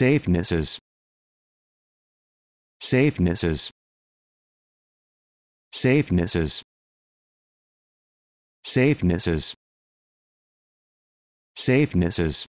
safenesses safenesses safenesses safenesses safenesses